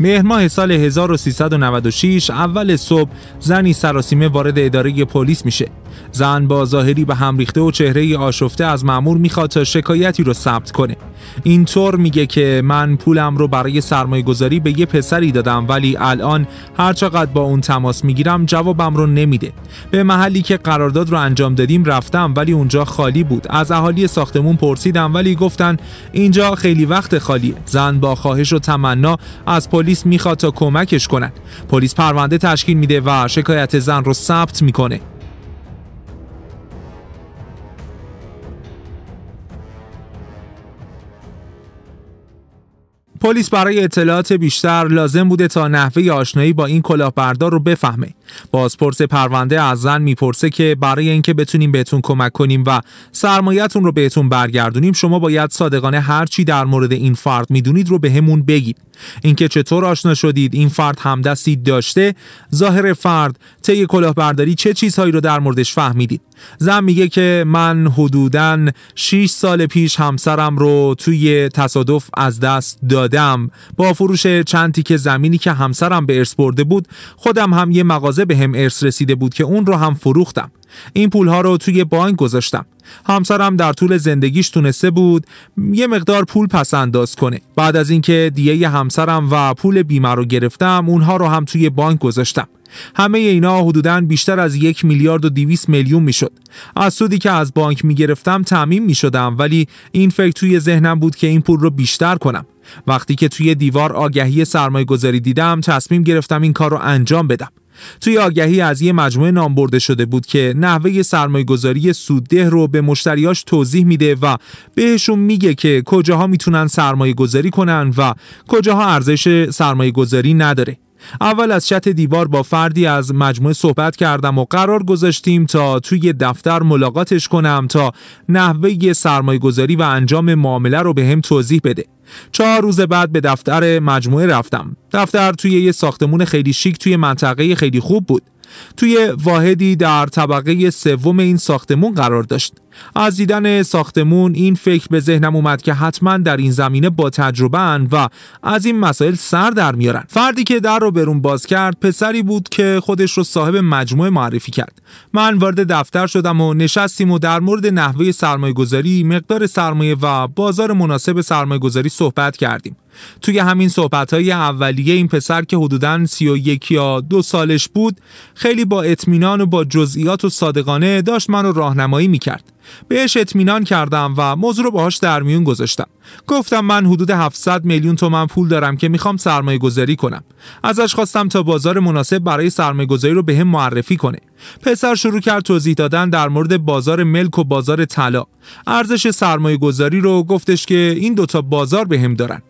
مهرماه سال 1396 اول صبح زنی سراسیمه وارد اداره پلیس میشه زن با ظاهری به هم ریخته و چهره آشفته از مامور میخواد تا شکایتی رو ثبت کنه اینطور میگه که من پولم رو برای سرمایه گذاری به یه پسری دادم ولی الان هرچقدر با اون تماس میگیرم جوابم رو نمیده به محلی که قرارداد رو انجام دادیم رفتم ولی اونجا خالی بود از اهالی ساختمون پرسیدم ولی گفتن اینجا خیلی وقت خالیه زن با خواهش و تمنا از پلیس میخواد تا کمکش کنن پلیس پرونده تشکیل میده و شکایت زن رو ثبت میکنه پلیس برای اطلاعات بیشتر لازم بوده تا نحوه آشنایی با این کلاهبردار رو بفهمه. بازپرس پرونده از زن میپرسه که برای اینکه بتونیم بهتون کمک کنیم و سرمایهتون رو بهتون برگردونیم شما باید صادقانه هر چی در مورد این فرد میدونید رو بهمون به بگید. اینکه چطور آشنا شدید این فرد هم دستید داشته ظاهر فرد طی کلاهبرداری چه چیزهایی رو در موردش فهمیدید زن میگه که من حدوداً 6 سال پیش همسرم رو توی تصادف از دست دادم با فروش چند که زمینی که همسرم به ارث برده بود خودم هم یه مغازه به هم ارث رسیده بود که اون رو هم فروختم این ها رو توی بانک گذاشتم همسرم در طول زندگیش تونسته بود یه مقدار پول پس انداز کنه بعد از اینکه دیه همسرم و پول بیمه رو گرفتم اونها رو هم توی بانک گذاشتم همه اینا حدوداً بیشتر از یک میلیارد و دیویس میلیون میشد از سودی که از بانک میگرفتم تعمین میشدم ولی این فکر توی ذهنم بود که این پول رو بیشتر کنم وقتی که توی دیوار آگهی سرمایه گذاری دیدم تصمیم گرفتم این کار رو انجام بدم توی آگهی از یه مجموعه نام برده شده بود که نحوه سرمایه گذاری سودده رو به مشتریاش توضیح میده و بهشون میگه که کجاها میتونن سرمایه گذاری کنن و کجاها ارزش سرمایه گذاری نداره اول از چت دیوار با فردی از مجموعه صحبت کردم و قرار گذاشتیم تا توی دفتر ملاقاتش کنم تا نحوه سرمایه گذاری و انجام معامله رو به هم توضیح بده چهار روز بعد به دفتر مجموعه رفتم دفتر توی یه ساختمون خیلی شیک توی منطقه خیلی خوب بود توی واحدی در طبقه سوم این ساختمون قرار داشت از دیدن ساختمون این فکر به ذهنم اومد که حتما در این زمینه با تجربه ان و از این مسائل سر در میارن فردی که در رو برون باز کرد پسری بود که خودش رو صاحب مجموعه معرفی کرد من وارد دفتر شدم و نشستیم و در مورد نحوه سرمایه گذاری مقدار سرمایه و بازار مناسب سرمایه گذاری صحبت کردیم توی همین صحبت های اولیه این پسر که حدوداً سی و یا دو سالش بود خیلی با اطمینان و با جزئیات و صادقانه داشت من رو راهنمایی میکرد بهش اطمینان کردم و موضوع رو باهاش در میون گذاشتم گفتم من حدود 700 میلیون تومن پول دارم که میخوام سرمایه گذاری کنم ازش خواستم تا بازار مناسب برای سرمایه گذاری رو به هم معرفی کنه پسر شروع کرد توضیح دادن در مورد بازار ملک و بازار طلا ارزش سرمایه گذاری رو گفتش که این دوتا بازار به هم دارن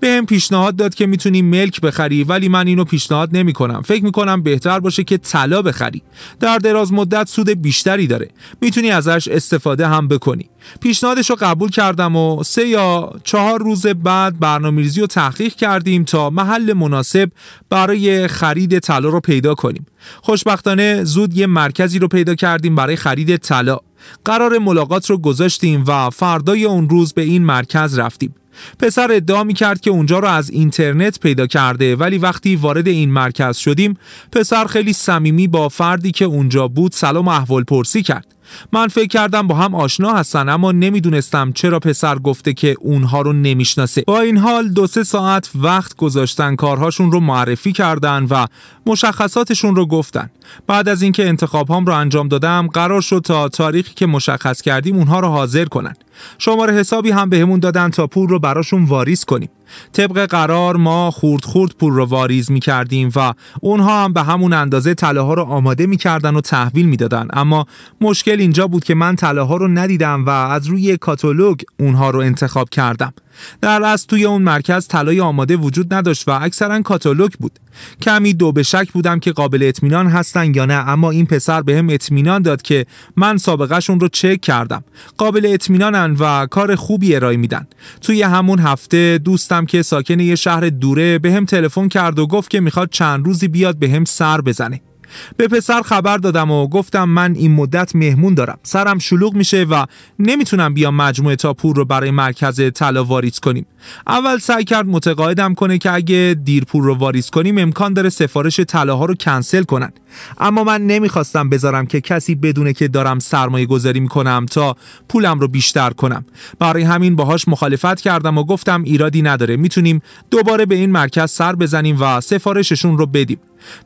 به هم پیشنهاد داد که میتونی ملک بخری ولی من اینو پیشنهاد نمی کنم فکر می کنم بهتر باشه که طلا بخری در دراز مدت سود بیشتری داره میتونی ازش استفاده هم بکنی پیشنهادش رو قبول کردم و سه یا چهار روز بعد برنامه‌ریزی و تحقیق کردیم تا محل مناسب برای خرید طلا رو پیدا کنیم خوشبختانه زود یه مرکزی رو پیدا کردیم برای خرید طلا قرار ملاقات رو گذاشتیم و فردای اون روز به این مرکز رفتیم پسر ادعا می کرد که اونجا رو از اینترنت پیدا کرده ولی وقتی وارد این مرکز شدیم پسر خیلی صمیمی با فردی که اونجا بود سلام احوال پرسی کرد من فکر کردم با هم آشنا هستن اما نمیدونستم چرا پسر گفته که اونها رو نمیشناسه با این حال دو سه ساعت وقت گذاشتن کارهاشون رو معرفی کردن و مشخصاتشون رو گفتن بعد از اینکه انتخاب رو انجام دادم قرار شد تا تاریخی که مشخص کردیم اونها رو حاضر کنن شماره حسابی هم بهمون به دادن تا پول رو براشون واریز کنیم طبق قرار ما خورد خورد پول رو واریز می کردیم و اونها هم به همون اندازه طلاها ها رو آماده می و تحویل می دادن. اما مشکل اینجا بود که من طلاها ها رو ندیدم و از روی کاتالوگ اونها رو انتخاب کردم در از توی اون مرکز طلای آماده وجود نداشت و اکثرا کاتالوگ بود کمی دو به شک بودم که قابل اطمینان هستن یا نه اما این پسر به هم اطمینان داد که من سابقهشون رو چک کردم قابل اطمینانن و کار خوبی ارائه میدن توی همون هفته دوستم که ساکن یه شهر دوره به هم تلفن کرد و گفت که میخواد چند روزی بیاد به هم سر بزنه به پسر خبر دادم و گفتم من این مدت مهمون دارم سرم شلوغ میشه و نمیتونم بیام مجموعه تا پور رو برای مرکز طلا واریز کنیم اول سعی کرد متقاعدم کنه که اگه دیر پور رو واریز کنیم امکان داره سفارش طلاها رو کنسل کنن اما من نمیخواستم بذارم که کسی بدونه که دارم سرمایه گذاری میکنم تا پولم رو بیشتر کنم برای همین باهاش مخالفت کردم و گفتم ایرادی نداره میتونیم دوباره به این مرکز سر بزنیم و سفارششون رو بدیم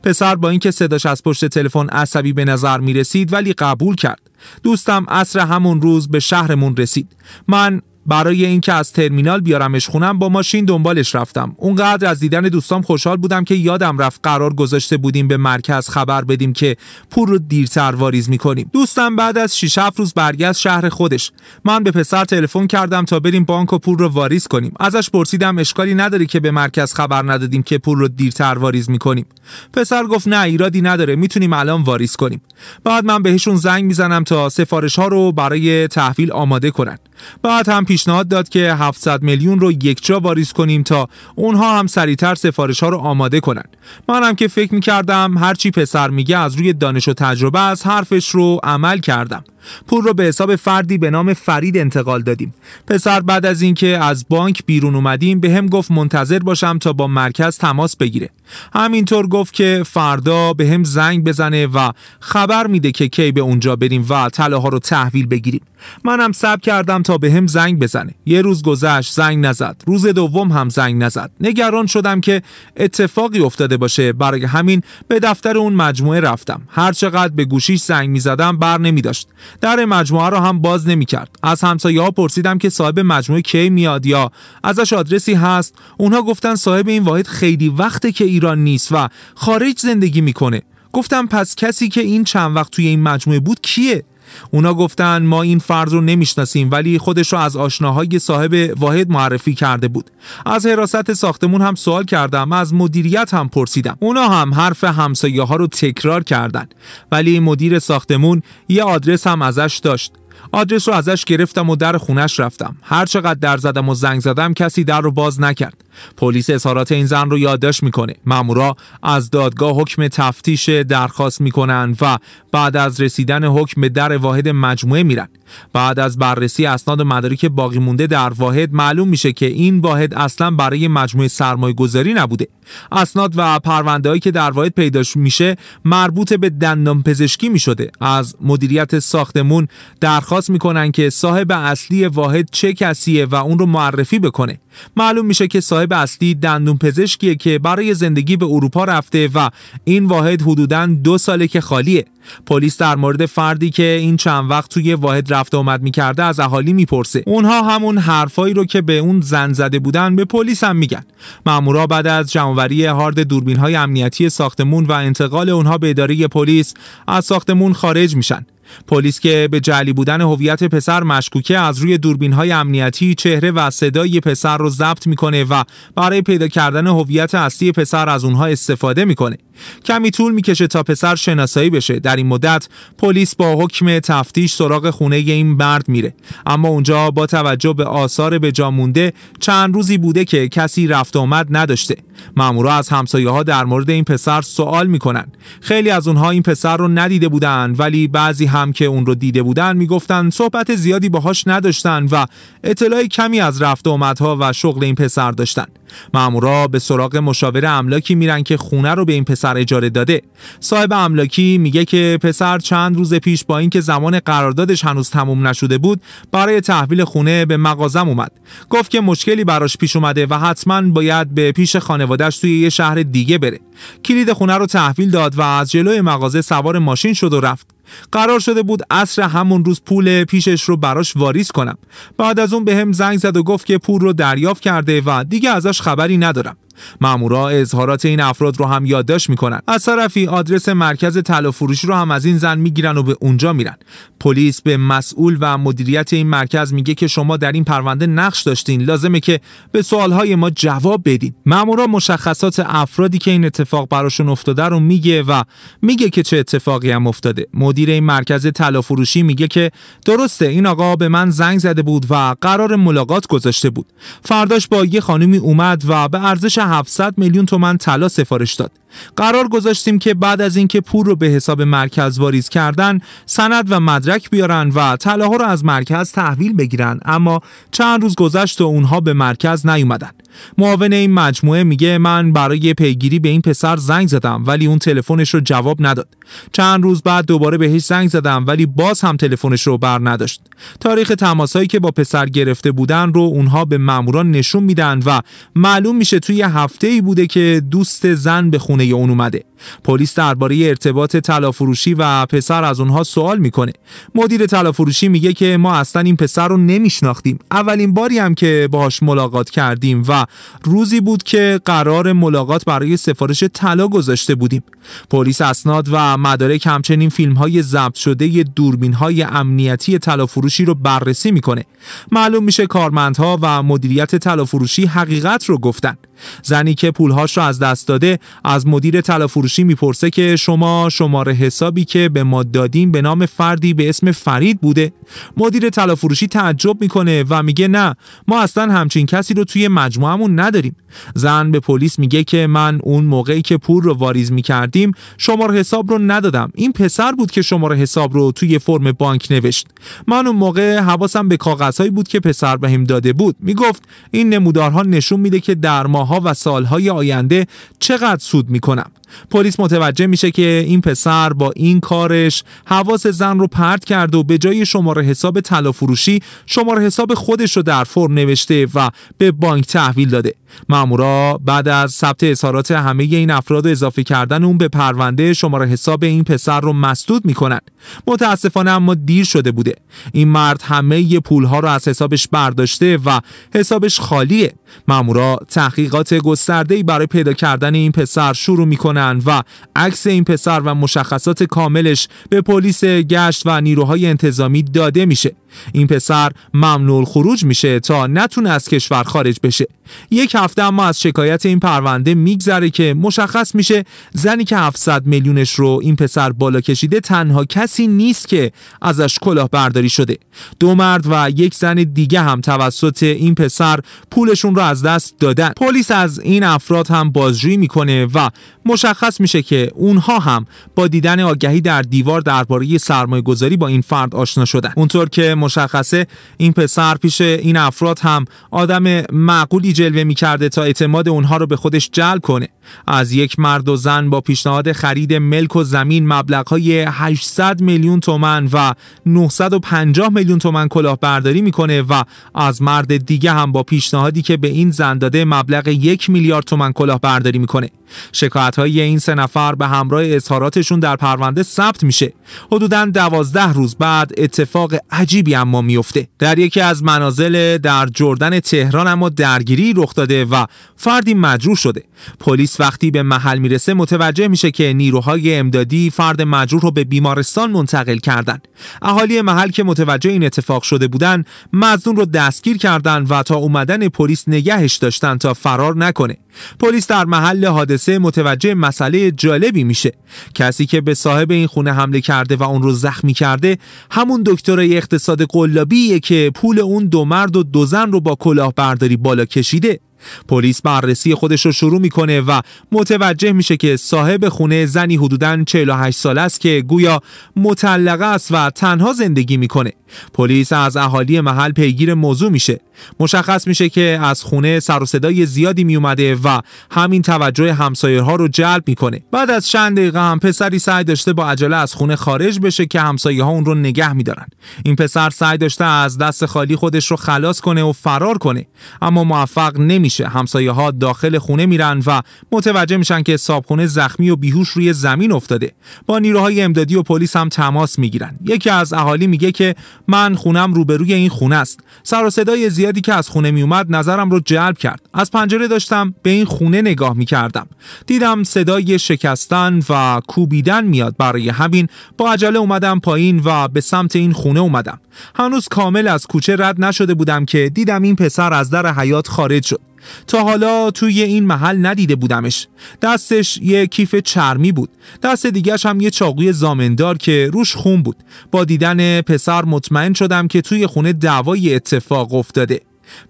پسر با اینکه صداش از پشت تلفن عصبی به نظر می رسید ولی قبول کرد. دوستم عصر همون روز به شهرمون رسید. من برای اینکه از ترمینال بیارمش خونم با ماشین دنبالش رفتم اونقدر از دیدن دوستام خوشحال بودم که یادم رفت قرار گذاشته بودیم به مرکز خبر بدیم که پول رو دیرتر واریز میکنیم دوستم بعد از 6 7 روز برگشت شهر خودش من به پسر تلفن کردم تا بریم بانک و پول رو واریز کنیم ازش پرسیدم اشکالی نداره که به مرکز خبر ندادیم که پول رو دیرتر واریز میکنیم پسر گفت نه ایرادی نداره میتونیم الان واریز کنیم بعد من بهشون زنگ میزنم تا سفارش ها رو برای تحویل آماده کنن بعد هم پیشنهاد داد که 700 میلیون رو یکجا واریز کنیم تا اونها هم سریعتر سفارش ها رو آماده کنن منم که فکر میکردم هرچی پسر میگه از روی دانش و تجربه از حرفش رو عمل کردم پول رو به حساب فردی به نام فرید انتقال دادیم پسر بعد از اینکه از بانک بیرون اومدیم به هم گفت منتظر باشم تا با مرکز تماس بگیره همینطور گفت که فردا به هم زنگ بزنه و خبر میده که کی به اونجا بریم و طلاها رو تحویل بگیریم منم سب کردم تا به هم زنگ بزنه یه روز گذشت زنگ نزد روز دوم هم زنگ نزد نگران شدم که اتفاقی افتاده باشه برای همین به دفتر اون مجموعه رفتم هرچقدر به گوشیش زنگ میزدم بر نمی داشت در مجموعه را هم باز نمی کرد از همسایه ها پرسیدم که صاحب مجموعه کی میاد یا ازش آدرسی هست اونها گفتن صاحب این واحد خیلی وقته که ایران نیست و خارج زندگی میکنه گفتم پس کسی که این چند وقت توی این مجموعه بود کیه اونا گفتن ما این فرض رو نمیشناسیم ولی خودش رو از آشناهای صاحب واحد معرفی کرده بود از حراست ساختمون هم سوال کردم از مدیریت هم پرسیدم اونا هم حرف همسایه ها رو تکرار کردن ولی مدیر ساختمون یه آدرس هم ازش داشت آدرس رو ازش گرفتم و در خونش رفتم هر چقدر در زدم و زنگ زدم کسی در رو باز نکرد پلیس اظهارات این زن رو یادداشت میکنه مامورا از دادگاه حکم تفتیش درخواست میکنن و بعد از رسیدن حکم به در واحد مجموعه میرن بعد از بررسی اسناد و مدارک باقی مونده در واحد معلوم میشه که این واحد اصلا برای مجموعه سرمایه گذاری نبوده اسناد و هایی که در واحد پیدا میشه مربوط به دندان پزشکی میشده از مدیریت ساختمون درخواست میکنن که صاحب اصلی واحد چه کسیه و اون رو معرفی بکنه معلوم میشه که صاحب اصلی دندون پزشکیه که برای زندگی به اروپا رفته و این واحد حدودا دو ساله که خالیه پلیس در مورد فردی که این چند وقت توی واحد رفت آمد میکرده از اهالی میپرسه اونها همون حرفایی رو که به اون زن زده بودن به پلیس هم میگن مامورا بعد از جمعوری هارد دوربین های امنیتی ساختمون و انتقال اونها به اداره پلیس از ساختمون خارج میشن پلیس که به جعلی بودن هویت پسر مشکوکه از روی دوربین های امنیتی چهره و صدای پسر رو ضبط میکنه و برای پیدا کردن هویت اصلی پسر از اونها استفاده میکنه کمی طول میکشه تا پسر شناسایی بشه در این مدت پلیس با حکم تفتیش سراغ خونه این مرد میره اما اونجا با توجه به آثار به مونده چند روزی بوده که کسی رفت آمد نداشته مامورا از همسایه ها در مورد این پسر سوال میکنن خیلی از اونها این پسر رو ندیده بودن ولی بعضی هم که اون رو دیده بودن میگفتن صحبت زیادی باهاش نداشتن و اطلاع کمی از رفت آمدها و شغل این پسر داشتن مامورا به سراغ مشاور املاکی میرن که خونه رو به این پسر اجاره داده صاحب املاکی میگه که پسر چند روز پیش با اینکه زمان قراردادش هنوز تموم نشده بود برای تحویل خونه به مغازم اومد گفت که مشکلی براش پیش اومده و حتما باید به پیش خانوادهش توی یه شهر دیگه بره کلید خونه رو تحویل داد و از جلوی مغازه سوار ماشین شد و رفت قرار شده بود عصر همون روز پول پیشش رو براش واریز کنم بعد از اون به هم زنگ زد و گفت که پول رو دریافت کرده و دیگه ازش خبری ندارم مامورا اظهارات این افراد رو هم یادداشت میکنن از طرفی آدرس مرکز طلا فروشی رو هم از این زن میگیرن و به اونجا میرن پلیس به مسئول و مدیریت این مرکز میگه که شما در این پرونده نقش داشتین لازمه که به سوالهای ما جواب بدین مامورا مشخصات افرادی که این اتفاق براشون افتاده رو میگه و میگه که چه اتفاقی هم افتاده مدیر این مرکز طلا فروشی میگه که درسته این آقا به من زنگ زده بود و قرار ملاقات گذاشته بود فرداش با یه خانمی اومد و به ارزش 700 میلیون تومن طلا سفارش داد قرار گذاشتیم که بعد از اینکه پول رو به حساب مرکز واریز کردن سند و مدرک بیارن و طلاها رو از مرکز تحویل بگیرن اما چند روز گذشت و اونها به مرکز نیومدن معاون این مجموعه میگه من برای پیگیری به این پسر زنگ زدم ولی اون تلفنش رو جواب نداد چند روز بعد دوباره بهش زنگ زدم ولی باز هم تلفنش رو بر نداشت تاریخ تماسایی که با پسر گرفته بودن رو اونها به ماموران نشون میدن و معلوم میشه توی هفته ای بوده که دوست زن به خونه اون اومده پلیس درباره ارتباط طلافروشی و پسر از اونها سوال میکنه مدیر طلافروشی میگه که ما اصلا این پسر رو نمیشناختیم اولین باری هم که باهاش ملاقات کردیم و روزی بود که قرار ملاقات برای سفارش طلا گذاشته بودیم پلیس اسناد و مدارک همچنین فیلم های ضبط شده دوربین های امنیتی طلافروشی رو بررسی میکنه معلوم میشه کارمندها و مدیریت طلافروشی حقیقت رو گفتن زنی که پولهاش رو از دست داده از مدیر تلافروشی میپرسه که شما شماره حسابی که به ما دادیم به نام فردی به اسم فرید بوده مدیر تلافروشی تعجب میکنه و میگه نه ما اصلا همچین کسی رو توی مجموعمون نداریم زن به پلیس میگه که من اون موقعی که پول رو واریز میکردیم شماره حساب رو ندادم این پسر بود که شماره حساب رو توی فرم بانک نوشت من اون موقع حواسم به کاغذهایی بود که پسر بهم داده بود میگفت این نمودارها نشون میده که در ماه ماهها و سالهای آینده چقدر سود میکنم پلیس متوجه میشه که این پسر با این کارش حواس زن رو پرت کرد و به جای شماره حساب طلا فروشی شماره حساب خودش رو در فرم نوشته و به بانک تحویل داده مامورا بعد از ثبت اظهارات همه این افراد اضافه کردن اون به پرونده شماره حساب این پسر رو مسدود میکنن متاسفانه اما دیر شده بوده این مرد همه پولها رو از حسابش برداشته و حسابش خالیه مامورا تحقیقات گسترده برای پیدا کردن این پسر شروع میکنن و عکس این پسر و مشخصات کاملش به پلیس گشت و نیروهای انتظامی داده میشه این پسر ممنوع خروج میشه تا نتونه از کشور خارج بشه یک هفته اما از شکایت این پرونده میگذره که مشخص میشه زنی که 700 میلیونش رو این پسر بالا کشیده تنها کسی نیست که ازش برداری شده دو مرد و یک زن دیگه هم توسط این پسر پولشون رو از دست دادن پلیس از این افراد هم بازجویی میکنه و مشخص میشه که اونها هم با دیدن آگهی در دیوار درباره سرمایه گذاری با این فرد آشنا شدن اونطور که مشخصه این پسر پیش این افراد هم آدم معقولی جلوه میکرده تا اعتماد اونها رو به خودش جلب کنه از یک مرد و زن با پیشنهاد خرید ملک و زمین مبلغهای 800 میلیون تومن و 950 میلیون تومن کلاهبرداری میکنه و از مرد دیگه هم با پیشنهادی که به این زن داده مبلغ یک میلیارد تومن کلاهبرداری میکنه شکایت های این سه نفر به همراه اظهاراتشون در پرونده ثبت میشه حدودا دوازده روز بعد اتفاق عجیبی اما میفته در یکی از منازل در جردن تهران اما درگیری رخ داده و فردی مجروح شده پلیس پلیس وقتی به محل میرسه متوجه میشه که نیروهای امدادی فرد مجروح رو به بیمارستان منتقل کردن اهالی محل که متوجه این اتفاق شده بودن مزنون رو دستگیر کردن و تا اومدن پلیس نگهش داشتن تا فرار نکنه پلیس در محل حادثه متوجه مسئله جالبی میشه کسی که به صاحب این خونه حمله کرده و اون رو زخمی کرده همون دکتر اقتصاد قلابیه که پول اون دو مرد و دو زن رو با کلاهبرداری بالا کشیده پلیس بررسی خودش رو شروع میکنه و متوجه میشه که صاحب خونه زنی حدوداً 48 ساله است که گویا مطلقه است و تنها زندگی میکنه پلیس از اهالی محل پیگیر موضوع میشه مشخص میشه که از خونه سر و صدای زیادی میومده و همین توجه همسایه ها رو جلب میکنه بعد از چند دقیقه هم پسری سعی داشته با عجله از خونه خارج بشه که همسایه ها اون رو نگه میدارن این پسر سعی داشته از دست خالی خودش رو خلاص کنه و فرار کنه اما موفق نمیشه همسایه ها داخل خونه میرن و متوجه میشن که صابخونه زخمی و بیهوش روی زمین افتاده با نیروهای امدادی و پلیس هم تماس میگیرن یکی از اهالی میگه که من خونم روبروی این خونه است سر و صدای زیادی که از خونه می اومد نظرم رو جلب کرد از پنجره داشتم به این خونه نگاه می کردم دیدم صدای شکستن و کوبیدن میاد برای همین با عجله اومدم پایین و به سمت این خونه اومدم هنوز کامل از کوچه رد نشده بودم که دیدم این پسر از در حیات خارج شد تا حالا توی این محل ندیده بودمش دستش یه کیف چرمی بود دست دیگرش هم یه چاقوی زامندار که روش خون بود با دیدن پسر مطمئن شدم که توی خونه دعوای اتفاق افتاده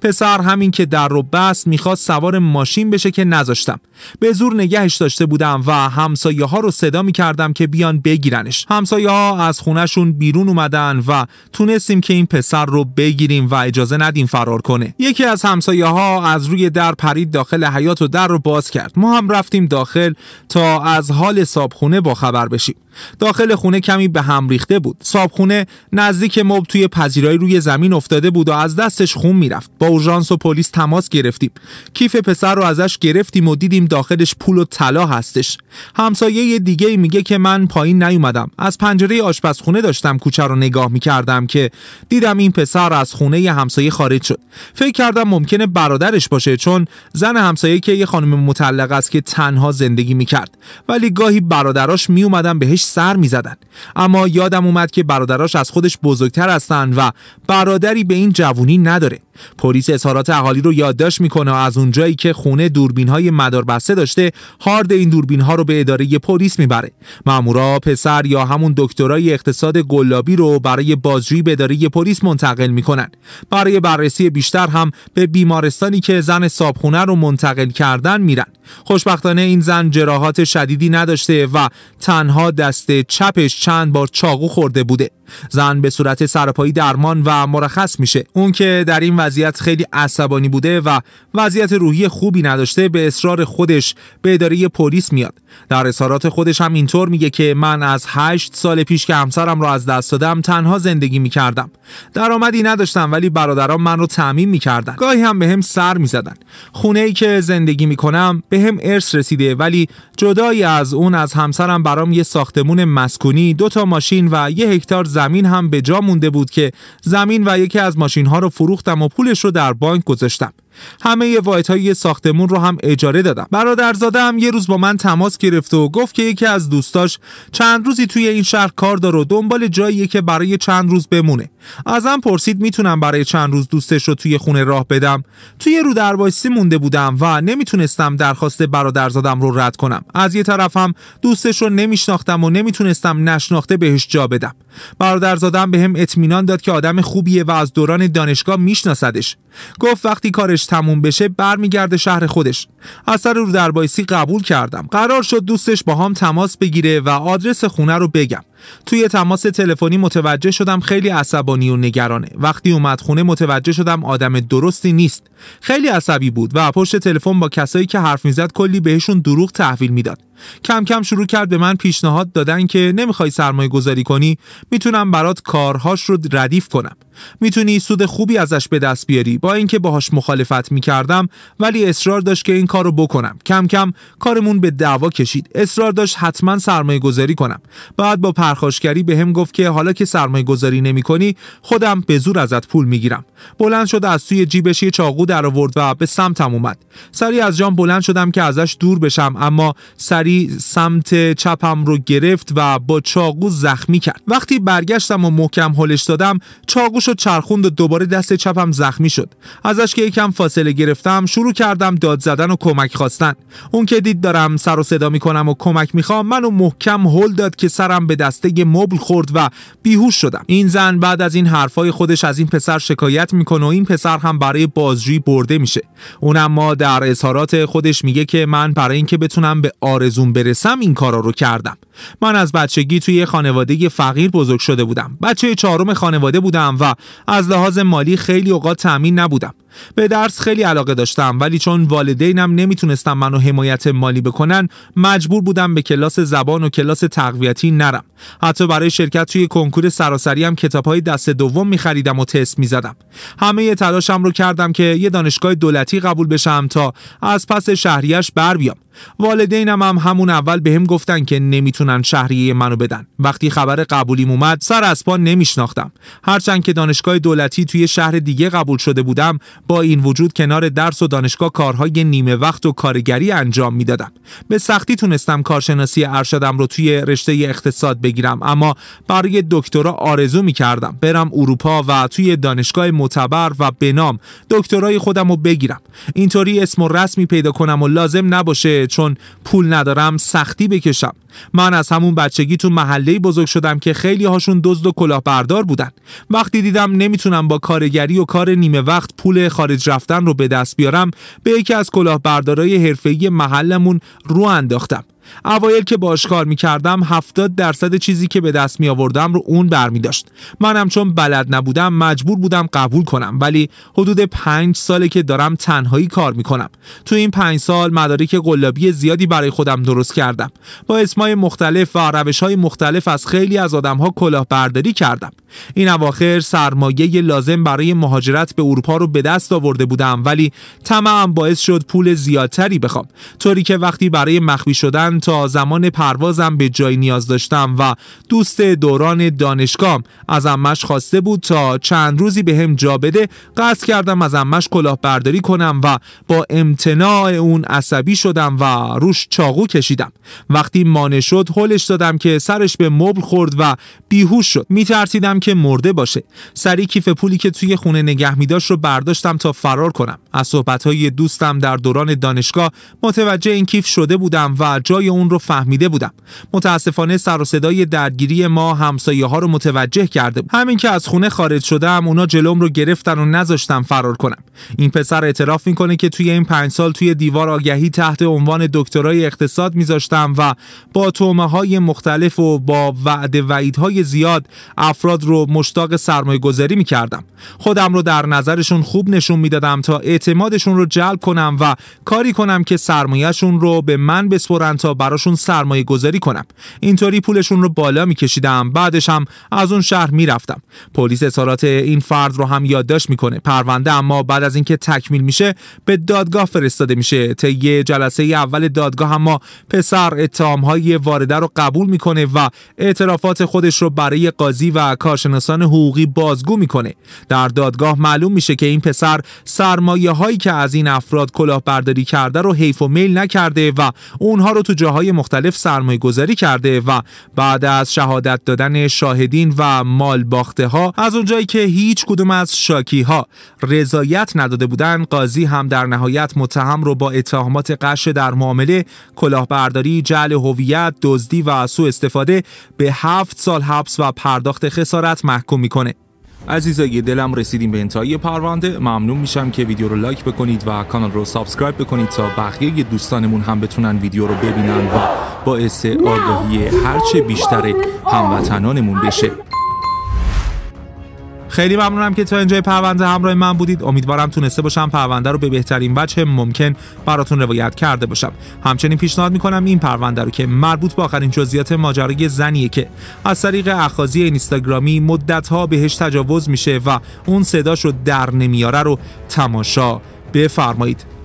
پسر همین که در رو بست میخواست سوار ماشین بشه که نذاشتم به زور نگهش داشته بودم و همسایه ها رو صدا میکردم که بیان بگیرنش همسایه ها از خونهشون بیرون اومدن و تونستیم که این پسر رو بگیریم و اجازه ندیم فرار کنه یکی از همسایه ها از روی در پرید داخل حیات و در رو باز کرد ما هم رفتیم داخل تا از حال صابخونه با خبر بشیم داخل خونه کمی به هم ریخته بود صابخونه نزدیک مب توی پذیرایی روی زمین افتاده بود و از دستش خون میرفت رفت با اورژانس و پلیس تماس گرفتیم کیف پسر رو ازش گرفتیم و دیدیم داخلش پول و طلا هستش همسایه دیگه میگه که من پایین نیومدم از پنجره آشپزخونه داشتم کوچه رو نگاه میکردم که دیدم این پسر از خونه ی همسایه خارج شد فکر کردم ممکنه برادرش باشه چون زن همسایه که یه خانم مطلق است که تنها زندگی میکرد ولی گاهی برادراش میومدن بهش سر میزدن اما یادم اومد که برادراش از خودش بزرگتر هستن و برادری به این جوونی نداره پلیس اظهارات اهالی رو یادداشت میکنه و از اونجایی که خونه دوربین های مدار بسته داشته هارد این دوربین ها رو به اداره پلیس میبره مامورا پسر یا همون دکترای اقتصاد گلابی رو برای بازجویی به اداره پلیس منتقل میکنن برای بررسی بیشتر هم به بیمارستانی که زن صابخونه رو منتقل کردن میرن خوشبختانه این زن جراحات شدیدی نداشته و تنها دست چپش چند بار چاقو خورده بوده زن به صورت سرپایی درمان و مرخص میشه اون که در این وضعیت خیلی عصبانی بوده و وضعیت روحی خوبی نداشته به اصرار خودش به اداره پلیس میاد در اظهارات خودش هم اینطور میگه که من از هشت سال پیش که همسرم را از دست دادم تنها زندگی میکردم درآمدی نداشتم ولی برادران من رو تعمین میکردن گاهی هم به هم سر میزدن خونه ای که زندگی میکنم به هم ارث رسیده ولی جدای از اون از همسرم برام یه ساختمون مسکونی دو تا ماشین و یه هکتار زمین هم به جا مونده بود که زمین و یکی از ماشین ها رو فروختم و پول پولش در بانک گذاشتم همه وایت های ساختمون رو هم اجاره دادم برادرزاده هم یه روز با من تماس گرفته و گفت که یکی از دوستاش چند روزی توی این شهر کار داره و دنبال جاییه که برای چند روز بمونه ازم پرسید میتونم برای چند روز دوستش رو توی خونه راه بدم توی رو دروایسی مونده بودم و نمیتونستم درخواست برادرزادم رو رد کنم از یه طرف هم دوستش رو نمیشناختم و نمیتونستم نشناخته بهش جا بدم برادرزادم به اطمینان داد که آدم خوبیه و از دوران دانشگاه میشناسدش گفت وقتی کارش تموم بشه برمیگرده شهر خودش اثر رو بایسی قبول کردم قرار شد دوستش با هم تماس بگیره و آدرس خونه رو بگم توی تماس تلفنی متوجه شدم خیلی عصبانی و نگرانه وقتی اومد خونه متوجه شدم آدم درستی نیست خیلی عصبی بود و پشت تلفن با کسایی که حرف میزد کلی بهشون دروغ تحویل میداد کم کم شروع کرد به من پیشنهاد دادن که نمیخوای سرمایه گذاری کنی میتونم برات کارهاش رو ردیف کنم میتونی سود خوبی ازش به دست بیاری با اینکه باهاش مخالفت میکردم ولی اصرار داشت که این کارو بکنم کم کم کارمون به دعوا کشید اصرار داشت حتما سرمایه گذاری کنم بعد با پرخاشگری به هم گفت که حالا که سرمایه گذاری نمی کنی خودم به زور ازت پول می گیرم بلند شد از توی جیبش چاقو در آورد و به سمتم اومد سری از جام بلند شدم که ازش دور بشم اما سری سمت چپم رو گرفت و با چاقو زخمی کرد وقتی برگشتم و محکم هلش دادم چاقوش رو چرخوند و دوباره دست چپم زخمی شد ازش که یکم فاصله گرفتم شروع کردم داد زدن و کمک خواستن اون که دید دارم سر و صدا میکنم و کمک میخوام منو محکم هل داد که سرم به دست مبل خورد و بیهوش شدم این زن بعد از این حرفای خودش از این پسر شکایت میکنه و این پسر هم برای بازجویی برده میشه اون اما در اظهارات خودش میگه که من برای اینکه بتونم به آرزوم برسم این کارا رو کردم من از بچگی توی خانواده فقیر بزرگ شده بودم بچه چهارم خانواده بودم و از لحاظ مالی خیلی اوقات تامین نبودم به درس خیلی علاقه داشتم ولی چون والدینم نمیتونستم منو حمایت مالی بکنن مجبور بودم به کلاس زبان و کلاس تقویتی نرم حتی برای شرکت توی کنکور سراسری هم کتابهای دست دوم میخریدم و تست میزدم همه تلاشم رو کردم که یه دانشگاه دولتی قبول بشم تا از پس شهریش بر بیام والدینم هم همون اول بهم هم گفتن که نمیتونن شهریه منو بدن وقتی خبر قبولیم اومد سر از پا نمیشناختم هرچند که دانشگاه دولتی توی شهر دیگه قبول شده بودم با این وجود کنار درس و دانشگاه کارهای نیمه وقت و کارگری انجام میدادم به سختی تونستم کارشناسی ارشدم رو توی رشته اقتصاد بگیرم اما برای دکترا آرزو میکردم برم اروپا و توی دانشگاه معتبر و بنام دکترای خودم رو بگیرم اینطوری اسم و رسمی پیدا کنم و لازم نباشه چون پول ندارم سختی بکشم من از همون بچگی تو محله بزرگ شدم که خیلی هاشون دزد و کلاهبردار بودن وقتی دیدم نمیتونم با کارگری و کار نیمه وقت پول خارج رفتن رو به دست بیارم به یکی از کلاهبردارای حرفه‌ای محلمون رو انداختم اوایل که باش کار میکردم 70 درصد چیزی که به دست می آوردم رو اون برمی داشت منم چون بلد نبودم مجبور بودم قبول کنم ولی حدود پنج ساله که دارم تنهایی کار کنم تو این پنج سال مدارک قلابی زیادی برای خودم درست کردم با اسمای مختلف و روش های مختلف از خیلی از آدم ها برداری کردم این اواخر سرمایه لازم برای مهاجرت به اروپا رو به دست آورده بودم ولی تمام باعث شد پول زیادتری بخوام طوری که وقتی برای مخفی شدن تا زمان پروازم به جای نیاز داشتم و دوست دوران دانشگاه از امش خواسته بود تا چند روزی به هم جا بده قصد کردم از امش کلاهبرداری کنم و با امتناع اون عصبی شدم و روش چاقو کشیدم وقتی مانع شد هلش دادم که سرش به مبل خورد و بیهوش شد میترسیدم که مرده باشه سری کیف پولی که توی خونه نگه میداش رو برداشتم تا فرار کنم از های دوستم در دوران دانشگاه متوجه این کیف شده بودم و جای اون رو فهمیده بودم متاسفانه سر و صدای درگیری ما همسایه ها رو متوجه کرده بود همین که از خونه خارج شدم اونا جلوم رو گرفتن و نذاشتم فرار کنم این پسر اعتراف میکنه که توی این پنج سال توی دیوار آگهی تحت عنوان دکترای اقتصاد میذاشتم و با تومه های مختلف و با وعده وعیدهای زیاد افراد رو مشتاق سرمایه گذاری میکردم خودم رو در نظرشون خوب نشون میدادم تا اعتمادشون رو جلب کنم و کاری کنم که سرمایهشون رو به من بسپرن براشون سرمایه گذاری کنم اینطوری پولشون رو بالا میکشیدم بعدش هم از اون شهر میرفتم پلیس اظهارات این فرد رو هم یادداشت میکنه پرونده اما بعد از اینکه تکمیل میشه به دادگاه فرستاده میشه طی جلسه اول دادگاه اما پسر های وارده رو قبول میکنه و اعترافات خودش رو برای قاضی و کارشناسان حقوقی بازگو میکنه در دادگاه معلوم میشه که این پسر سرمایه هایی که از این افراد کلاهبرداری کرده رو حیف و میل نکرده و اونها رو تو جاهای مختلف سرمایه گذاری کرده و بعد از شهادت دادن شاهدین و مال باخته ها از اونجایی که هیچ کدوم از شاکی ها رضایت نداده بودن قاضی هم در نهایت متهم رو با اتهامات قش در معامله کلاهبرداری جعل هویت دزدی و سوء استفاده به هفت سال حبس و پرداخت خسارت محکوم میکنه عزیزای دلم رسیدیم به انتهای پرونده ممنون میشم که ویدیو رو لایک بکنید و کانال رو سابسکرایب بکنید تا بقیه دوستانمون هم بتونن ویدیو رو ببینن و باعث آگاهی هرچه بیشتر هموطنانمون بشه خیلی ممنونم که تا اینجای پرونده همراه من بودید امیدوارم تونسته باشم پرونده رو به بهترین وجه ممکن براتون روایت کرده باشم همچنین پیشنهاد میکنم این پرونده رو که مربوط به آخرین جزئیات ماجرای زنیه که از طریق اخاذی اینستاگرامی مدتها بهش تجاوز میشه و اون صداش رو در نمیاره رو تماشا بفرمایید